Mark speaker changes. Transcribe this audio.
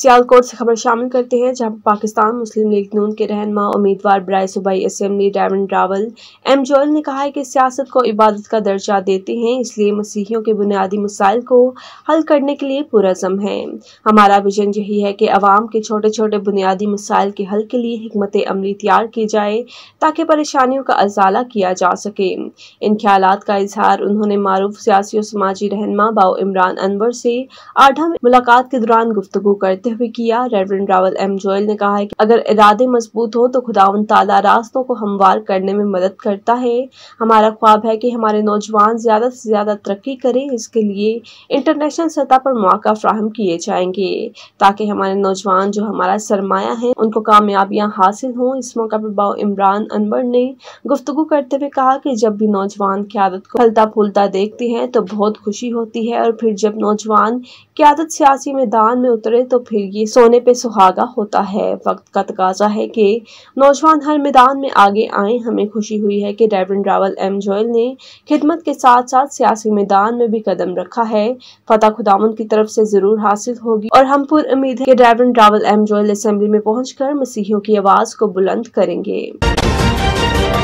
Speaker 1: सियालकोट से खबर शामिल करते हैं जहां पाकिस्तान मुस्लिम लीग नून के रहनमा उम्मीदवार ब्राय सूबाई असम्बली डायमंड रावल एम जोल ने कहा है कि सियासत को इबादत का दर्जा देते हैं इसलिए मसीहियों के बुनियादी मसाइल को हल करने के लिए पुरजम है हमारा विजन यही है कि अवाम के छोटे छोटे बुनियादी मसाइल के हल के लिए हमत अमली तैयार की जाए ताकि परेशानियों का अजाला किया जा सके इन ख्याल का इजहार उन्होंने मारूफ सियासी और समाजी रहनमा बाओ इमरान अनवर से आठा मुलाकात के दौरान गुफ्तु करते करते हुए किया रेवरेंड रावल एम जोयल ने कहा है कि अगर इरादे मजबूत हो तो खुदावन ताला रास्तों को हमवार करने में मदद करता है हमारा ख्वाब है कि हमारे नौजवान ज़्यादा से ज़्यादा तरक्की करें इसके लिए इंटरनेशनल सतह पर मौका फ्राहम किए जाएंगे ताकि हमारे नौजवान जो हमारा सरमाया है उनको कामयाबियाँ हासिल हों इस मौका पर बाबू इमरान अनवर ने गुफ्तु करते हुए कहा कि जब भी नौजवान क्यादत को फलता फूलता देखते हैं तो बहुत खुशी होती है और फिर जब नौजवान क्यादत सियासी मैदान में उतरे तो फिर ये सोने पे सुहागा होता है वक्त का तकाजा है कि नौजवान हर मैदान में आगे आए हमें खुशी हुई है कि डेविन रावल एम जोयल ने खिदमत के साथ साथ सियासी मैदान में भी कदम रखा है फतेह खुदाम की तरफ से ज़रूर हासिल होगी और हम पुर उम्मीद है कि reverend Rawal M Joel assembly में पहुँच मसीहियों की आवाज़ को बुलंद करेंगे